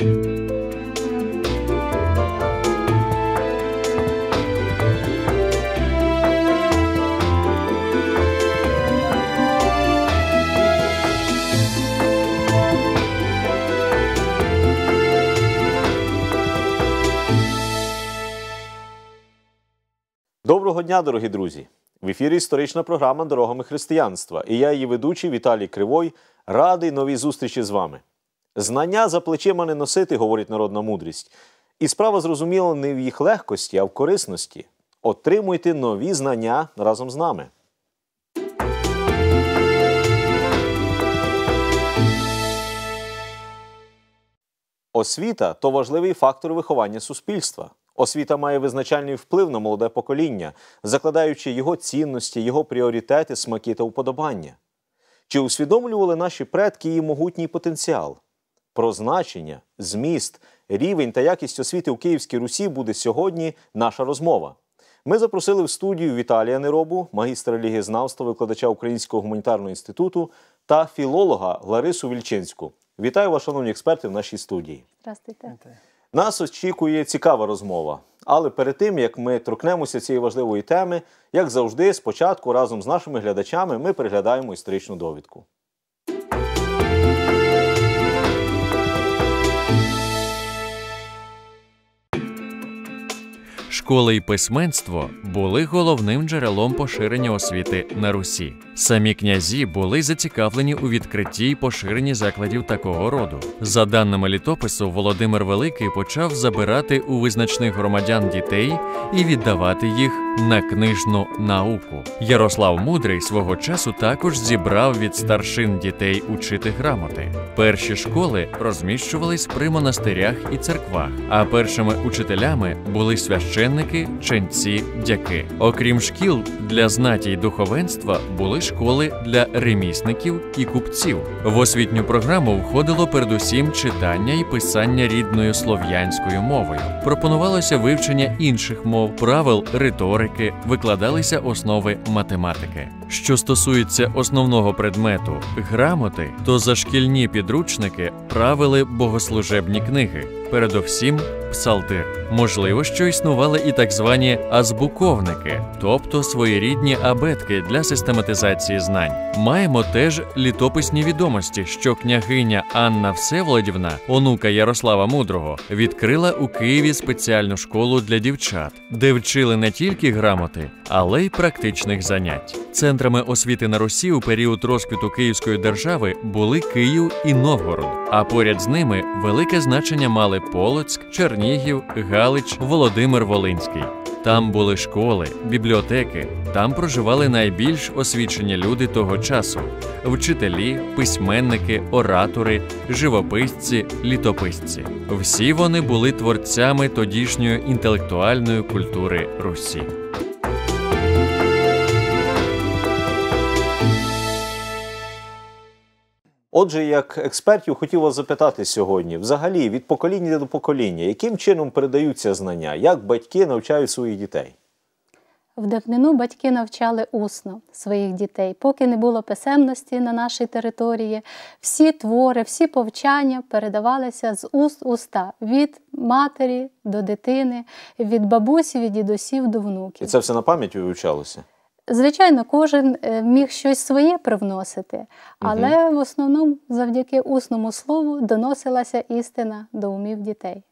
Доброго дня, дорогі друзі! В ефірі історична програма Дорогами християнства і я, її ведучий Віталій Кривой, радий новій зустрічі з вами. Знання за плечима не носити, говорить народна мудрість. І справа зрозуміла не в їх легкості, а в корисності. Отримуйте нові знання разом з нами. Освіта то важливий фактор виховання суспільства. Освіта має визначальний вплив на молоде покоління, закладаючи його цінності, його пріоритети, смаки та уподобання. Чи усвідомлювали наші предки її могутній потенціал? Про значення, зміст, рівень та якість освіти у Київській Русі буде сьогодні наша розмова. Ми запросили в студію Віталія Неробу, магістра лігізнавства, викладача Українського гуманітарного інституту та філолога Ларису Вільчинську. Вітаю вас, шановні експерти, в нашій студії. Здравствуйте. Нас очікує цікава розмова. Але перед тим як ми торкнемося цієї важливої теми, як завжди, спочатку разом з нашими глядачами ми переглядаємо історичну довідку. школи і письменство були головним джерелом поширення освіти на Русі. Самі князі були зацікавлені у відкритті і поширенні закладів такого роду. За даними літопису, Володимир Великий почав забирати у визначних громадян дітей і віддавати їх на книжну науку. Ярослав Мудрий свого часу також зібрав від старшин дітей учити грамоти. Перші школи розміщувались при монастирях і церквах, а першими учителями були священники священики, ченці, дяки. Окрім шкіл, для знаті й духовенства були школи для ремісників і купців. В освітню програму входило передусім читання і писання рідною слов'янською мовою. Пропонувалося вивчення інших мов, правил риторики, викладалися основи математики. Що стосується основного предмету грамоти, то за шкільні підручники правили богослужебні книги, передовсім псалтир. Можливо, що існували і так звані азбуковники, тобто своєрідні абетки для систематизації знань. Маємо теж літописні відомості, що княгиня Анна Всеволодівна, онука Ярослава Мудрого, відкрила у Києві спеціальну школу для дівчат, де вчили не тільки грамоти, але й практичних занять. Центр центрами освіти на Русі у період розквіту Київської держави були Київ і Новгород. А поряд з ними велике значення мали Полоцьк, Чернігів, Галич, Володимир Волинський. Там були школи, бібліотеки. Там проживали найбільш освічені люди того часу: вчителі, письменники, оратори, живописці, літописці. Всі вони були творцями тодішньої інтелектуальної культури Русі. Отже, як експертів хотів вас запитати сьогодні, взагалі від покоління до покоління, яким чином передаються знання, як батьки навчають своїх дітей? В давнину батьки навчали усно своїх дітей, поки не було писемності на нашій території. Всі твори, всі повчання передавалися з уст уста від матері до дитини, від бабусі, від дідусів до внуків. І це все на пам'ять вивчалося? Звичайно, кожен е, міг щось своє привносити, але угу. в основному завдяки усному слову доносилася істина до умів дітей.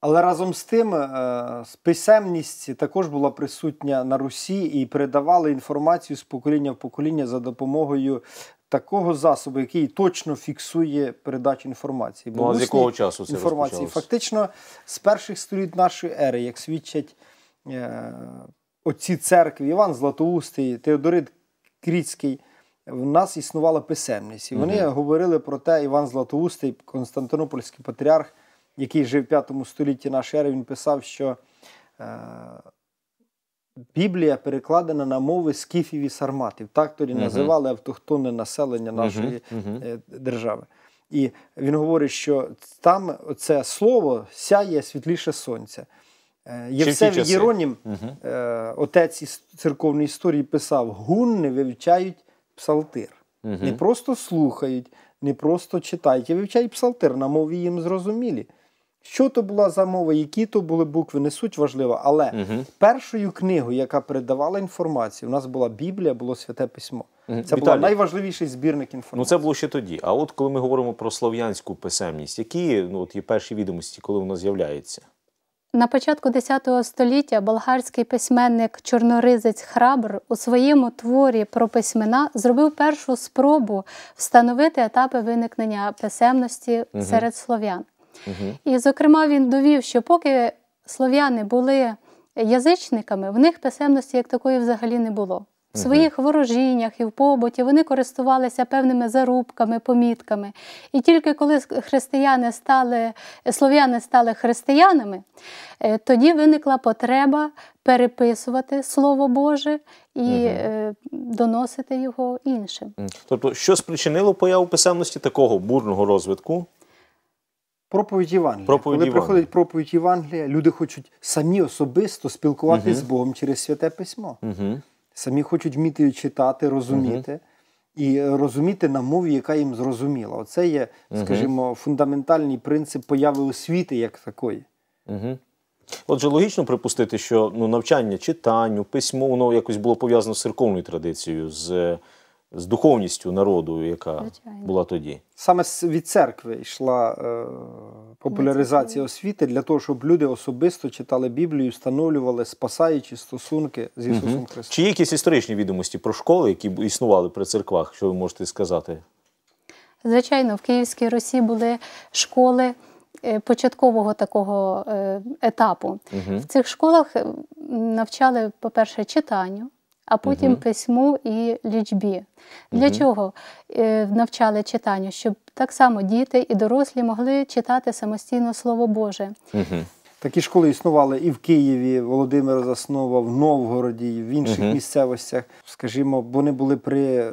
Але разом з тим е, писемність також була присутня на Русі і передавали інформацію з покоління в покоління за допомогою такого засобу, який точно фіксує передачу інформації. Бо ну, з якого часу це інформації? Фактично з перших століть нашої ери, як свідчать. Е, оці церкві, Іван Златоустий, Теодорит Кріцький, в нас існувала писемність. І вони угу. говорили про те, Іван Златоустий, Константинопольський патріарх, який жив в 5 столітті нашої ери, він писав, що е, Біблія перекладена на мови скіфів і сарматів. Так тоді угу. називали автохтонне населення нашої угу. держави. І він говорить, що там це слово сяє світліше сонця. Е, Євсев Єронім, угу. отець церковної історії, писав: гунни вивчають псалтир. Угу. Не просто слухають, не просто читають, а вивчають псалтир на мові їм зрозумілі. Що то була за мова, які то були букви, не суть важлива, але угу. першою книгою, яка передавала інформацію, у нас була Біблія, було святе письмо. Це був найважливіший збірник інформації. Ну це було ще тоді. А от коли ми говоримо про слов'янську писемність, які ну, от є перші відомості, коли вона з'являється? На початку X століття болгарський письменник Чорноризець Храбр у своєму творі про письмена зробив першу спробу встановити етапи виникнення писемності угу. серед слов'ян. Угу. І, зокрема, він довів, що поки слов'яни були язичниками, в них писемності як такої взагалі не було в своїх ворожіннях і в побуті вони користувалися певними зарубками, помітками. І тільки коли християни стали, слов'яни стали християнами, е, тоді виникла потреба переписувати Слово Боже і угу. доносити його іншим. Тобто, що спричинило появу писемності такого бурного розвитку? Проповідь Євангелія. Проповідь Коли Євангелія. приходить проповідь Євангелія, люди хочуть самі особисто спілкуватися угу. з Богом через святе письмо. Угу самі хочуть вміти читати, розуміти. Угу. І розуміти на мові, яка їм зрозуміла. Оце є, скажімо, фундаментальний принцип появи освіти як такої. Угу. Отже, логічно припустити, що ну, навчання читанню, письмо, воно якось було пов'язано з церковною традицією, з е, з духовністю народу, яка Звичайно. була тоді. Саме від церкви йшла е, популяризація освіти для того, щоб люди особисто читали Біблію, встановлювали спасаючі стосунки з Ісусом угу. Христом. Чи є якісь історичні відомості про школи, які існували при церквах, що ви можете сказати? Звичайно, в Київській Росії були школи. Е, початкового такого е, етапу. Угу. В цих школах навчали, по-перше, читанню, а потім угу. письму і лічбі. Для угу. чого е, навчали читання, Щоб так само діти і дорослі могли читати самостійно Слово Боже. Угу. Такі школи існували і в Києві, Володимир Заснова, в Новгороді, і в інших uh місцевостях. Скажімо, вони були при е,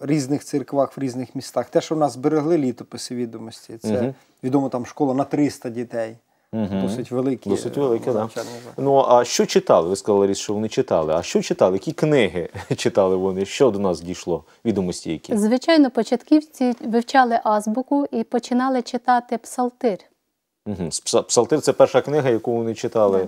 різних церквах в різних містах. Те, що в нас зберегли літописи відомості, це uh відомо там школа на 300 дітей. Угу. Досить великі. Досить е, великі, Да. Ну, а що читали? Ви сказали, що вони читали. А що читали? Які книги читали вони? Що до нас дійшло? Відомості які? Звичайно, початківці вивчали азбуку і починали читати псалтир. Угу. Псалтир це перша книга, яку вони читали,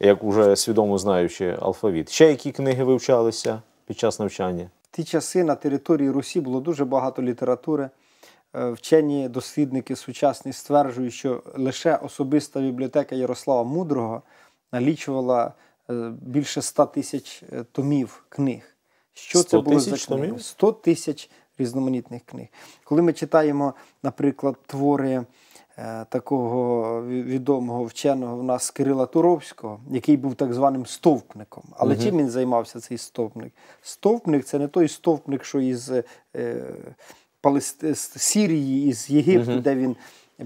да. як уже свідомо знаючи алфавіт. Ще які книги вивчалися під час навчання? В ті часи на території Русі було дуже багато літератури. Е, вчені дослідники сучасні стверджують, що лише особиста бібліотека Ярослава Мудрого налічувала е, більше 100 тисяч е, томів книг. Що 100 це було за книги? 100 тисяч різноманітних книг. Коли ми читаємо, наприклад, твори. Такого відомого вченого в нас Кирила Туровського, який був так званим стовпником. Але угу. чим він займався цей стовпник? Стовпник це не той стовпник, що із е, Палести... з Сірії, із Єгипту, угу. де він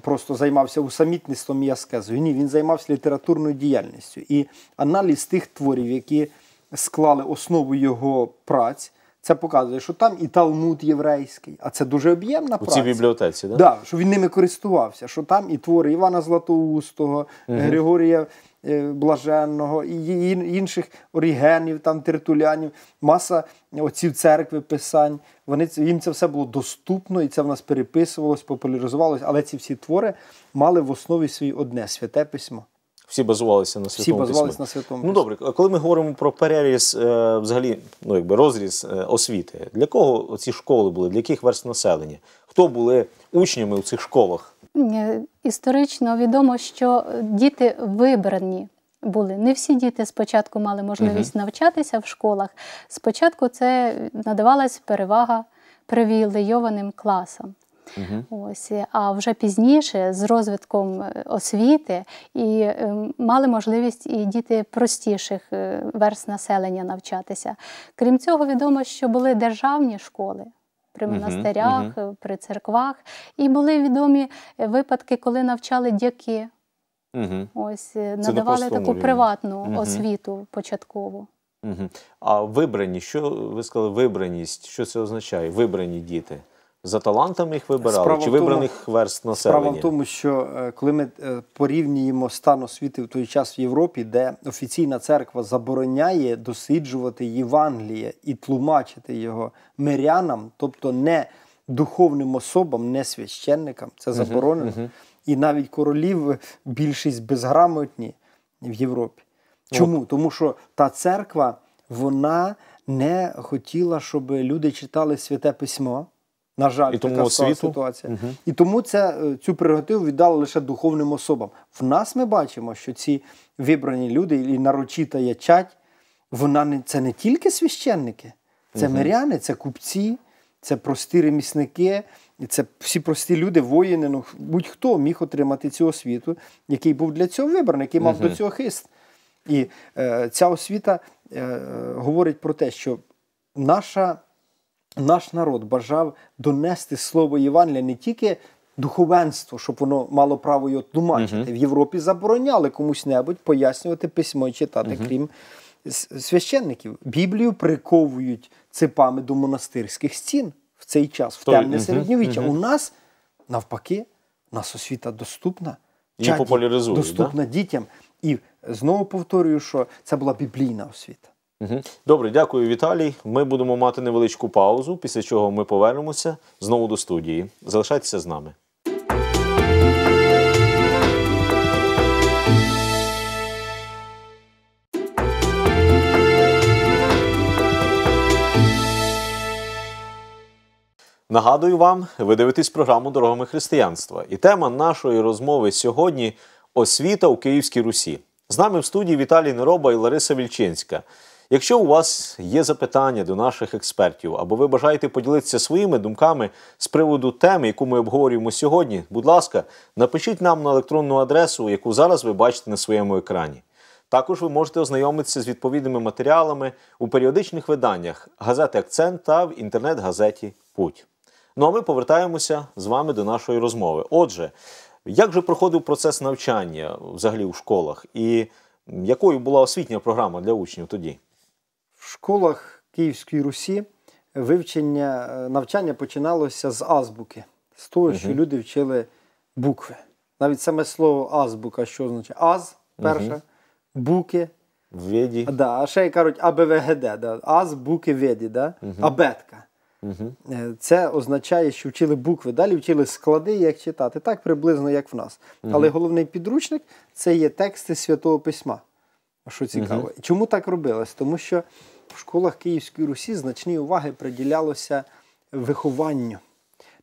просто займався усамітництвом і аскезою. Ні, він займався літературною діяльністю. І аналіз тих творів, які склали основу його праць. Це показує, що там і Талмуд єврейський, а це дуже об'ємна праця. У цій бібліотеці, да? Да, що він ними користувався, що там і твори Івана Златоустого, угу. Григорія Е, блаженного і інших орігенів, там тертулянів, маса отців церкви, писань. Вони їм це все було доступно, і це в нас переписувалось, популяризувалось. Але ці всі твори мали в основі свій одне святе письмо. Всі базувалися на святому Всі базувалися письмі. на святому. Ну добре, коли ми говоримо про переріз, е, взагалі, ну якби розріз е, освіти, для кого ці школи були, для яких верст населення? Хто були учнями у цих школах? Е, історично відомо, що діти вибрані. Були не всі діти спочатку мали можливість uh -huh. навчатися в школах. Спочатку це надавалась перевага привілейованим класам. Uh -huh. Ось, а вже пізніше, з розвитком е, освіти, і е, мали можливість і діти простіших е, верст населення навчатися. Крім цього, відомо, що були державні школи при монастирях, uh при церквах. І були відомі випадки, коли навчали дяки. Угу. Ось надавали таку рівні. приватну угу. освіту початкову. Угу. А вибрані, що ви сказали, вибраність? Що це означає? Вибрані діти? За талантами їх вибирали справа чи тому, вибраних верст населення? Справа в тому, що е, коли ми е, порівнюємо стан освіти в той час в Європі, де офіційна церква забороняє досліджувати Євангеліє і тлумачити його мирянам, тобто не духовним особам, не священникам, це заборонено. Uh -huh, І навіть королів більшість безграмотні в Європі. Чому? От. Тому що та церква вона не хотіла, щоб люди читали святе письмо. На жаль, і така тому освіту? ситуація. Угу. І тому це, цю прерогативу віддали лише духовним особам. В нас ми бачимо, що ці вибрані люди і нарочита ячать, вона не це не тільки священники, це угу. миряни, це купці, це прості ремісники, це всі прості люди, воїни. Ну будь-хто міг отримати цю освіту, який був для цього вибраний, який мав угу. до цього хист. І е, ця освіта е, говорить про те, що наша наш народ бажав донести слово Євангелія не тільки духовенство, щоб воно мало право його тлумачити. Uh-huh. В Європі забороняли комусь небудь пояснювати письмо і читати, uh-huh. крім священників. Біблію приковують цепами до монастирських стін в цей час, в темне uh-huh. середньовіччя. У нас навпаки, нас освіта доступна, і популяризує. доступна да? дітям. І знову повторюю, що це була біблійна освіта. Добре, дякую, Віталій. Ми будемо мати невеличку паузу, після чого ми повернемося знову до студії. Залишайтеся з нами. Нагадую вам, ви дивитесь програму Дорогами християнства. І тема нашої розмови сьогодні освіта у Київській Русі. З нами в студії Віталій Нероба і Лариса Вільчинська. Якщо у вас є запитання до наших експертів або ви бажаєте поділитися своїми думками з приводу теми, яку ми обговорюємо сьогодні, будь ласка, напишіть нам на електронну адресу, яку зараз ви бачите на своєму екрані. Також ви можете ознайомитися з відповідними матеріалами у періодичних виданнях газети Акцент та в інтернет-газеті Путь. Ну а ми повертаємося з вами до нашої розмови. Отже, як же проходив процес навчання взагалі у школах, і якою була освітня програма для учнів тоді? школах Київської Русі вивчення е, навчання починалося з азбуки, з того, що люди вчили букви. Навіть саме слово азбука, що означає аз перше, угу. буки. Веді. Да, А ще й кажуть АБВГД, да, аз, буки, веді, да? Угу. абетка. Угу. Це означає, що вчили букви. Далі вчили склади, як читати, так приблизно, як в нас. Угу. Але головний підручник це є тексти Святого Письма. Що цікаво. Чому так робилось? Тому що в школах Київської Русі значні уваги приділялося вихованню,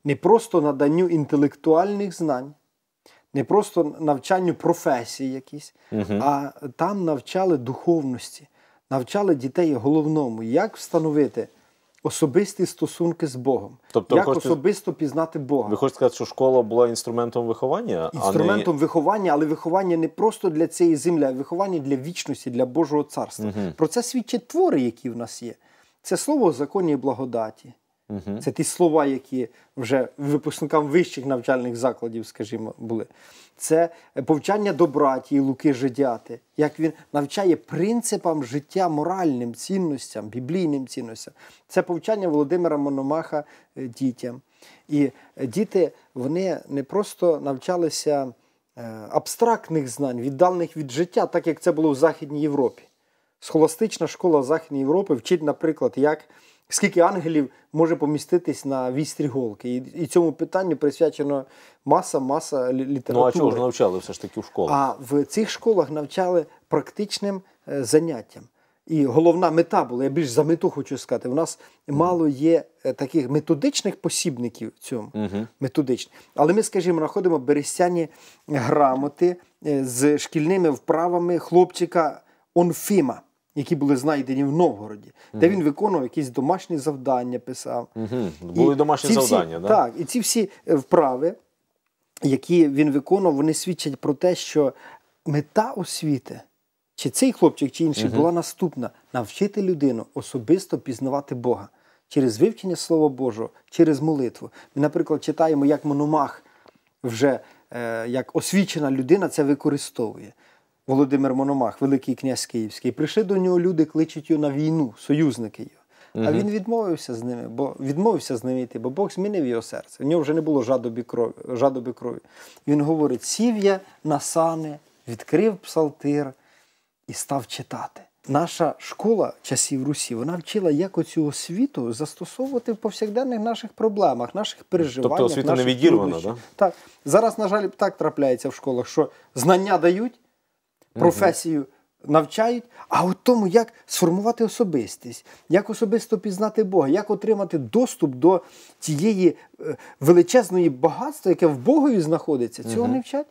не просто наданню інтелектуальних знань, не просто навчанню професій якісь, угу. а там навчали духовності, навчали дітей головному, як встановити особисті стосунки з Богом. Тобто, як хочете... особисто пізнати Бога. Ви хочете сказати, що школа була інструментом виховання? Інструментом а не... виховання, але виховання не просто для цієї землі, а виховання для вічності, для Божого царства. Угу. Про це свідчать твори, які в нас є. Це слово законі і благодаті. Угу. Це ті слова, які вже випускникам вищих навчальних закладів, скажімо, були. Це е, повчання добратії Луки Жидяти, як він навчає принципам життя, моральним цінностям, біблійним цінностям. Це повчання Володимира Мономаха е, дітям. І е, діти вони не просто навчалися абстрактних знань, віддалених від життя, так як це було в Західній Європі. Схоластична школа Західної Європи вчить, наприклад, як Скільки ангелів може поміститись на вістрі голки? І і цьому питанню присвячено маса, маса літератури. Ну а чого ж навчали все ж таки в школах? А в цих школах навчали практичним е, заняттям. І головна мета була, я більш за мету хочу сказати. У нас мало є е, таких методичних посібників в цьому угу. методичних. Але ми, скажімо, знаходимо берестяні грамоти е, з шкільними вправами хлопчика Онфіма які були знайдені в Новгороді, угу. де він виконував якісь домашні завдання, писав. Угу. Були і домашні завдання, всі, да? так. І ці всі е, вправи, які він виконував, вони свідчать про те, що мета освіти. Чи цей хлопчик, чи інший, uh-huh. була наступна навчити людину особисто пізнавати Бога через вивчення Слова Божого, через молитву. Ми, наприклад, читаємо, як Мономах вже е, як освічена людина це використовує. Володимир Мономах, Великий князь Київський, прийшли до нього люди, кличуть його на війну, союзники його. А він відмовився з ними, бо відмовився з ними йти, бо Бог змінив його серце. В нього вже не було жадоби крові. Жадоби крові. Він говорить: сів я на сани, відкрив псалтир і став читати. Наша школа часів Русі вона вчила, як оцю освіту застосовувати в повсякденних наших проблемах, наших переживаннях. Тобто освіта не відірвана, Да? Так. Зараз, на жаль, так трапляється в школах, що знання дають професію навчають, а у тому, як сформувати особистість, як особисто пізнати Бога, як отримати доступ до тієї е, величезної багатства, яке в Богові знаходиться, цього не вчать.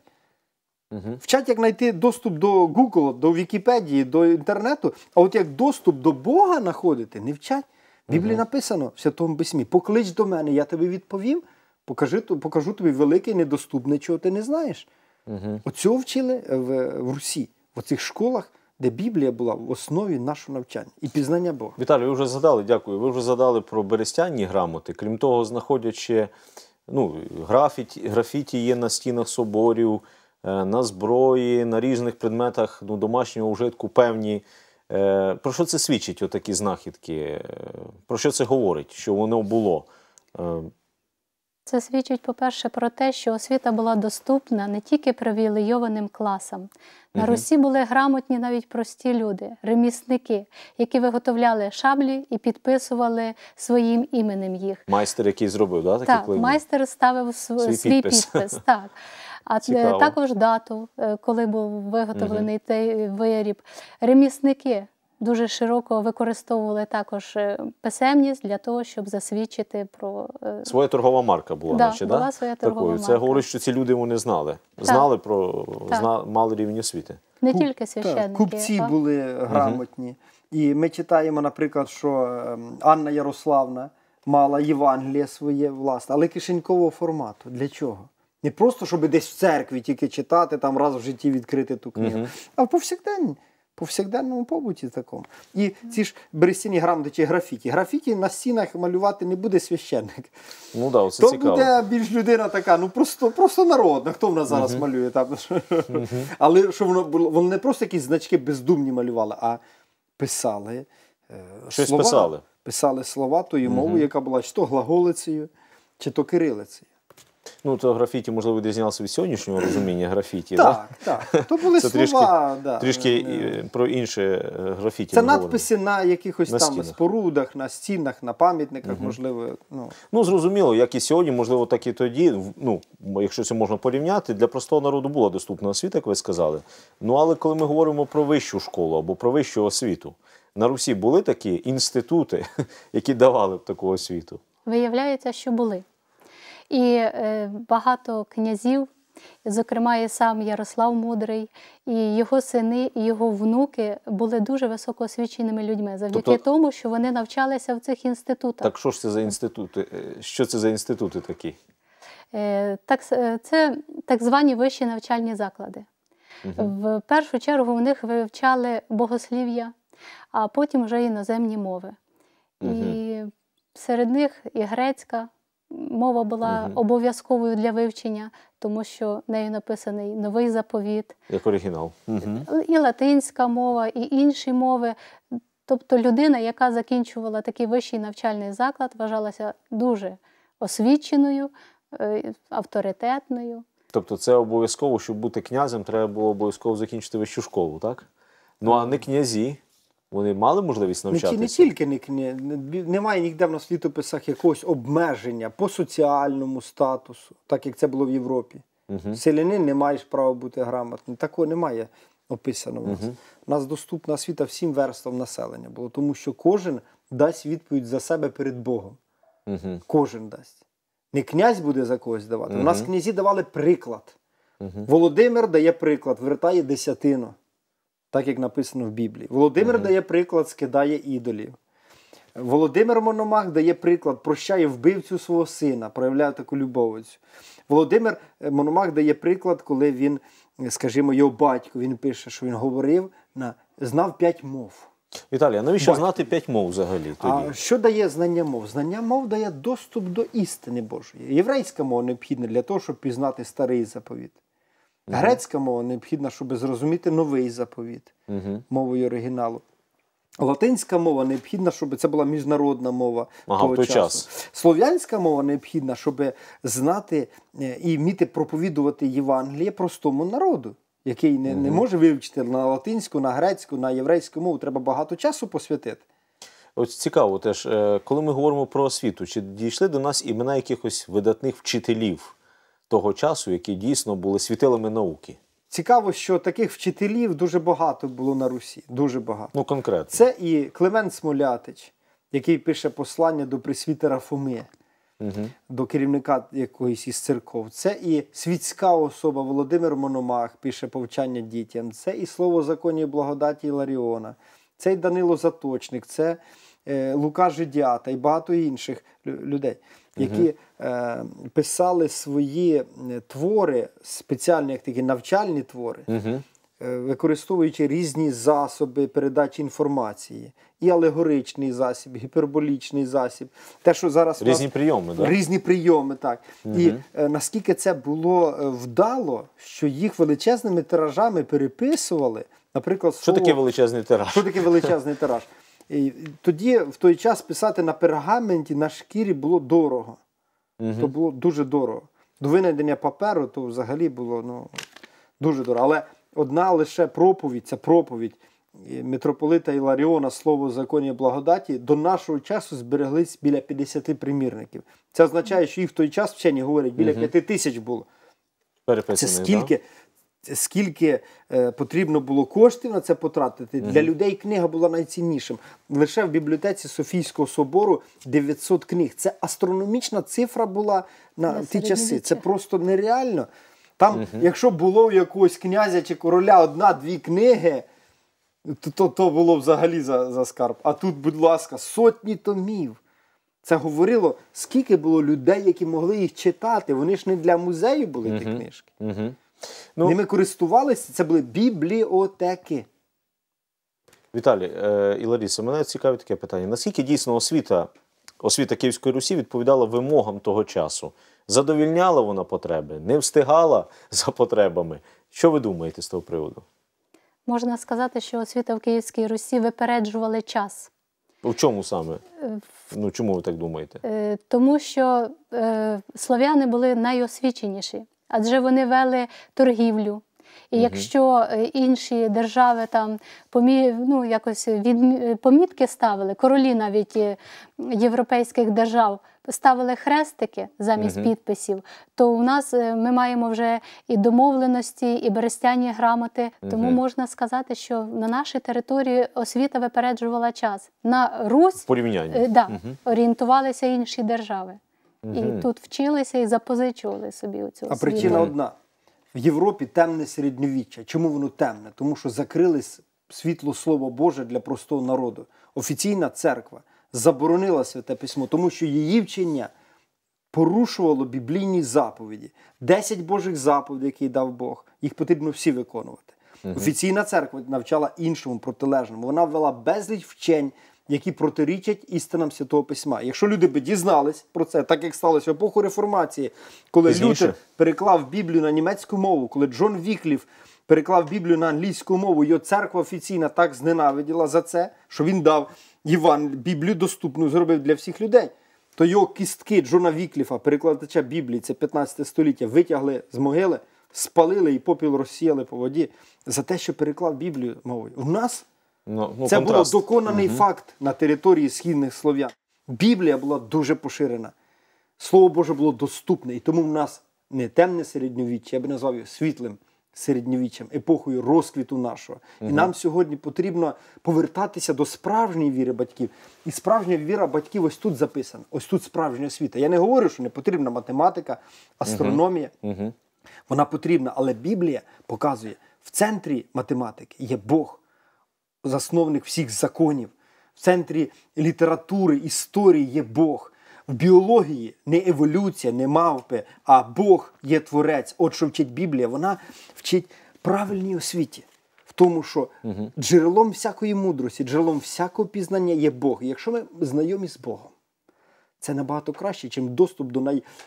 Вчать, як знайти доступ до Google, до Вікіпедії, до інтернету, а от як доступ до Бога знаходити, не вчать. В Біблії написано в Святому Письмі: поклич до мене, я тобі відповім, покажу, покажу тобі велике, недоступне, чого ти не знаєш. Угу. Оцього вчили е, в, в Русі, в цих школах. Де Біблія була в основі нашого навчання і пізнання Бога. Віталій, ви вже згадали, дякую. Ви вже задали про берестяні грамоти. Крім того, знаходячи ну, графіті, графіті є на стінах соборів, е, на зброї, на різних предметах ну, домашнього вжитку певні. Е, про що це свідчить отакі знахідки? Про що це говорить? Що воно було? Це свідчить, по-перше, про те, що освіта була доступна не тільки привілейованим класам. На Русі були грамотні навіть прості люди, ремісники, які виготовляли шаблі і підписували своїм іменем їх. Майстер, який зробив, да, такі так? Так, майстер ставив свій, свій підпис. підпис. так. А Цікаво. також дату, е, коли був виготовлений угу. цей виріб. Ремісники дуже широко використовували також е, писемність для того, щоб засвідчити про е, своя торгова марка була, да, наче, була да? своя торгова Такою. марка. Це говорить, що ці люди вони знали, так. знали про так. Зна... мали рівні освіти. Не Куп... тільки священники. Так. купці а? були грамотні, угу. і ми читаємо, наприклад, що ем, Анна Ярославна мала Євангеліє своє власне, але кишенькового формату. Для чого? Не просто щоб десь в церкві тільки читати, там раз в житті відкрити ту книгу, угу. а в повсякденні повсякденному побуті такому. І ці ж берестяні грамоти, графіті. Графіті на стінах малювати не буде священник. Ну да, оце То цікаво. буде більш людина така, ну просто просто народна. Хто в нас зараз uh-huh. малює? там? Uh-huh. Але що воно було, вони не просто якісь значки бездумні малювали, а писали е, Щось слова. писали. Писали слова тою мовою, яка була чи то глаголицею, чи то кирилицею. Ну, то графіті, можливо, відрізнялося від сьогоднішнього розуміння графіті. Так, да? так. То були це слова. Трішки, да. трішки е, е, про інше е, графіті. Це надписи на якихось на там стінах. спорудах, на стінах, на пам'ятниках, угу. можливо. Ну. ну, зрозуміло, як і сьогодні, можливо, так і тоді. Ну, якщо це можна порівняти, для простого народу була доступна освіта, як ви сказали. Ну, але коли ми говоримо про вищу школу або про вищу освіту, на Русі були такі інститути, які давали б таку освіту. Виявляється, що були. І е, багато князів, зокрема, і сам Ярослав Мудрий, і його сини, і його внуки були дуже високоосвіченими людьми завдяки тобто, тому, що вони навчалися в цих інститутах. Так що ж це за інститути? Е, що це за інститути такі? Е, так, Це так звані вищі навчальні заклади. Угу. В першу чергу в них вивчали богослів'я, а потім вже іноземні мови. Угу. І серед них і грецька мова була угу. обов'язковою для вивчення, тому що нею написаний новий заповіт. Як оригінал. Угу. І латинська мова, і інші мови. Тобто людина, яка закінчувала такий вищий навчальний заклад, вважалася дуже освіченою, е, авторитетною. Тобто, це обов'язково, щоб бути князем, треба було обов'язково закінчити вищу школу, так? Ну а не князі. Вони мали можливість ну, навчатися? Не тільки не, немає ніде в нас в літописах якогось обмеження по соціальному статусу, так як це було в Європі. Угу. Селянин не маєш права бути грамотним. Такого немає описано в нас. Угу. У нас доступна освіта всім верствам населення було, тому що кожен дасть відповідь за себе перед Богом. Угу. Кожен дасть. Не князь буде за когось давати. У нас князі давали приклад. Володимир дає приклад, вертає десятину так як написано в Біблії. Володимир mm-hmm. дає приклад, скидає ідолів. Володимир Мономах дає приклад, прощає вбивцю свого сина, проявляє таку любовицю. Володимир е, Мономах дає приклад, коли він, е, скажімо, його батько він пише, що він говорив, на знав п'ять мов. Віталія, навіщо батько. знати п'ять мов взагалі? Тоді? А що дає знання мов? Знання мов дає доступ до істини Божої. Єврейська мова необхідна для того, щоб пізнати старий заповідь. Грецька мова необхідна, щоб зрозуміти новий заповіт угу. мовою оригіналу. Латинська мова необхідна, щоб це була міжнародна мова ага, того той часу. Час. Слов'янська мова необхідна, щоб знати е, і вміти проповідувати Євангеліє простому народу, який не, угу. не може вивчити на латинську, на грецьку, на єврейську мову. Треба багато часу посвятити. Ось цікаво, теж е, коли ми говоримо про освіту, чи дійшли до нас імена якихось видатних вчителів? того часу, які дійсно були світилами науки. Цікаво, що таких вчителів дуже багато було на Русі. Дуже багато. Ну, конкретно. Це і Климент Смолятич, який пише послання до присвітера Фоми, угу. до керівника якоїсь із церков. Це і світська особа Володимир Мономах пише повчання дітям, це і слово законі благодаті Ларіона, це і Данило Заточник, це е, Лука Жидята і багато інших людей які е, писали свої е, твори, спеціальні як такі навчальні твори, е, використовуючи різні засоби передачі інформації. І алегоричний засіб, гіперболічний засіб, те, що зараз різні нас... прийоми, да? різні прийоми, так угу. і е, наскільки це було е, вдало, що їх величезними тиражами переписували, наприклад, що слово... таке величезний тираж? Що таке величезний тираж? Тоді в той час писати на пергаменті на шкірі було дорого. Угу. То було дуже дорого. До винайдення паперу то взагалі було ну, дуже дорого. Але одна лише проповідь, ця проповідь митрополита Іларіона Слово законі благодаті до нашого часу збереглись біля 50 примірників. Це означає, що їх в той час вчені говорять, біля 5 тисяч було. Це скільки, Скільки е, потрібно було коштів на це потратити для людей? Книга була найціннішим. Лише в бібліотеці Софійського собору 900 книг. Це астрономічна цифра була на, на ті часи. Це просто нереально. Там, угу. якщо було у якогось князя чи короля одна-дві книги, то то, то було взагалі за, за скарб. А тут, будь ласка, сотні томів. Це говорило, скільки було людей, які могли їх читати. Вони ж не для музею були угу. ті книжки. Угу. Ну, Ними користувалися, це були бібліотеки. Віталій е, і Ларіса, мене цікавить таке питання. Наскільки дійсно освіта, освіта Київської Русі відповідала вимогам того часу? Задовільняла вона потреби, не встигала за потребами. Що ви думаєте з того приводу? Можна сказати, що освіта в Київській Русі випереджувала час. В чому саме? Е, ну чому ви так думаєте? Е, тому що е, слов'яни були найосвіченіші адже вони вели торгівлю. І якщо е, інші держави там помі... ну, якось від... Е, помітки ставили, королі навіть е, європейських держав ставили хрестики замість підписів, то у нас ми маємо вже і домовленості, і берестяні грамоти. Тому можна сказати, що на нашій території освіта випереджувала час на Русь порівняння да, орієнтувалися інші держави. Угу. І тут вчилися і запозичували собі оцю освіту. А причина одна: в Європі темне середньовіччя. Чому воно темне? Тому що закрили світло Слово Боже для простого народу. Офіційна церква заборонила святе письмо, тому що її вчення. Порушувало біблійні заповіді. Десять Божих заповідей, які дав Бог, їх потрібно всі виконувати. Угу. Офіційна церква навчала іншому протилежному. Вона ввела безліч вчень, які протирічать істинам Святого Письма. Якщо люди би дізнались про це, так як сталося в епоху реформації, коли Пізніше. Лютер переклав Біблію на німецьку мову, коли Джон Вікліф переклав Біблію на англійську мову, його церква офіційна так зненавиділа за це, що він дав Іван Біблію доступну, зробив для всіх людей. То його кістки Джона Вікліфа, перекладача Біблії, це 15 століття, витягли з могили, спалили і попіл розсіяли по воді за те, що переклав Біблію мовою. У нас Ну, ну, Це контраст. було доконаний угу. факт на території східних слов'ян. Біблія була дуже поширена. Слово Боже було доступне, і тому в нас не темне середньовіччя, я би назвав його світлим середньовіччям, епохою розквіту нашого. Угу. І нам сьогодні потрібно повертатися до справжньої віри батьків. І справжня віра батьків ось тут записана, ось тут справжня освіта. Я не говорю, що не потрібна математика, астрономія. Угу. Вона потрібна, але Біблія показує в центрі математики є Бог засновник всіх законів. В центрі літератури, історії є Бог. В біології не еволюція, не мавпи, а Бог є творець. От що вчить Біблія, вона вчить правильній освіті. В тому, що джерелом всякої мудрості, джерелом всякого пізнання є Бог. І якщо ми знайомі з Богом, це набагато краще, ніж доступ до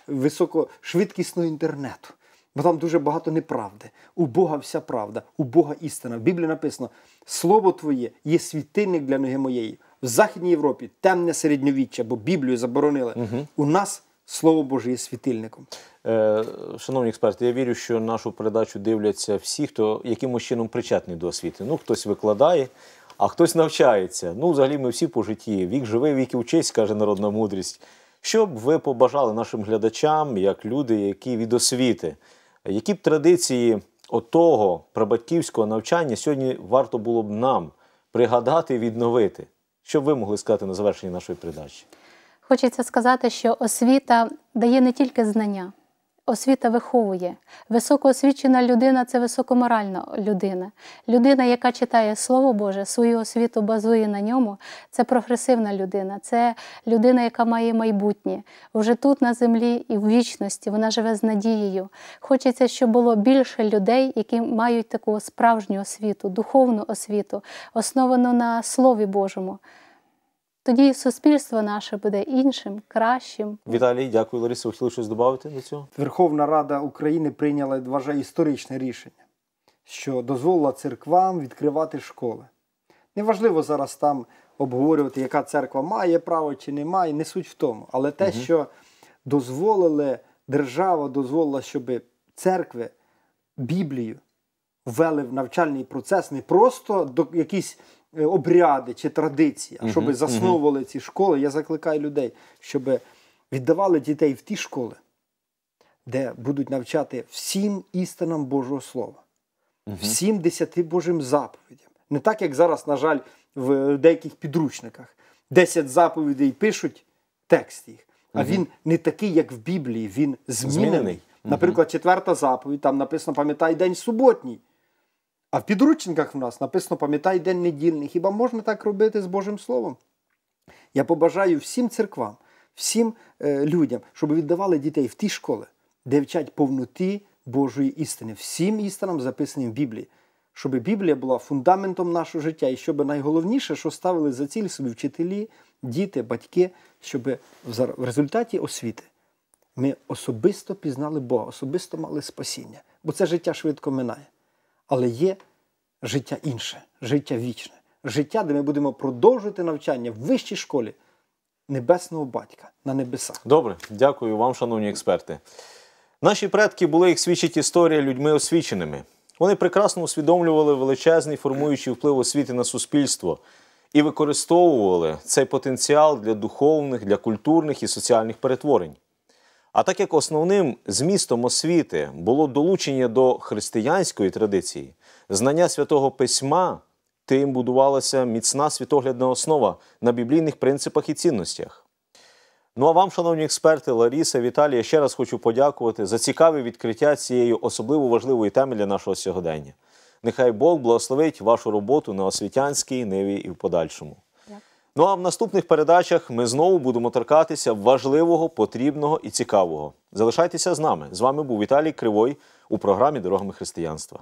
найвисокошвидкісного інтернету. Бо там дуже багато неправди. У Бога вся правда, у Бога істина. В Біблії написано, Слово Твоє є світильник для ноги моєї. В Західній Європі темне середньовіччя, бо Біблію заборонили. Угу. У нас Слово Боже є світильником. Е, Шановні експерти, я вірю, що нашу передачу дивляться всі, хто якимось чином причетний до освіти. Ну, хтось викладає, а хтось навчається. Ну, взагалі, ми всі по житті. Вік живий, вік і вчись, каже народна мудрість. Що б ви побажали нашим глядачам, як люди, які від освіти, які б традиції отого прабатьківського навчання сьогодні варто було б нам пригадати і відновити. Що ви могли сказати на завершенні нашої передачі? Хочеться сказати, що освіта дає не тільки знання, Освіта виховує. Високоосвічена людина це високоморальна людина. Людина, яка читає Слово Боже, свою освіту базує на ньому. Це прогресивна людина, це людина, яка має майбутнє. Вже тут на землі і в вічності вона живе з надією. Хочеться, щоб було більше людей, які мають таку справжню освіту, духовну освіту, основану на Слові Божому. Тоді суспільство наше буде іншим, кращим. Віталій, дякую, Ларисо. Ви хотіли щось додати до цього? Верховна Рада України прийняла вважаю, історичне рішення, що дозволила церквам відкривати школи. Неважливо зараз там обговорювати, яка церква має право чи не має, не суть в тому. Але те, угу. що дозволили, держава дозволила, щоб церкви Біблію ввели в навчальний процес, не просто до якісь. Е, обряди чи традиції, а щоб засновували ці школи. Я закликаю людей, щоб віддавали дітей в ті школи, де будуть навчати всім істинам Божого Слова, всім десяти Божим заповідям. Не так, як зараз, на жаль, в деяких підручниках. Десять заповідей пишуть текст їх. А він не такий, як в Біблії, він змінений. Наприклад, четверта заповідь, там написано, пам'ятай день суботній. А в підручниках в нас написано пам'ятай день недільний. Хіба можна так робити з Божим Словом? Я побажаю всім церквам, всім е, людям, щоб віддавали дітей в ті школи, де вчать повноті Божої істини, всім істинам, записаним в Біблії, щоб Біблія була фундаментом нашого життя, і щоб найголовніше, що ставили за ціль собі вчителі, діти, батьки, щоб в результаті освіти ми особисто пізнали Бога, особисто мали спасіння, бо це життя швидко минає. Але є життя інше, життя вічне, життя, де ми будемо продовжувати навчання в вищій школі небесного батька на небесах. Добре, дякую вам, шановні експерти. Наші предки були, як свідчить історія, людьми освіченими. Вони прекрасно усвідомлювали величезний формуючий вплив освіти на суспільство і використовували цей потенціал для духовних, для культурних і соціальних перетворень. А так як основним змістом освіти було долучення до християнської традиції, знання святого письма, тим будувалася міцна світоглядна основа на біблійних принципах і цінностях. Ну а вам, шановні експерти, Ларіса, Віталія, ще раз хочу подякувати за цікаве відкриття цієї особливо важливої теми для нашого сьогодення. Нехай Бог благословить вашу роботу на освітянській ниві і в подальшому. Ну а в наступних передачах ми знову будемо торкатися важливого, потрібного і цікавого. Залишайтеся з нами. З вами був Віталій Кривой у програмі Дорогами християнства.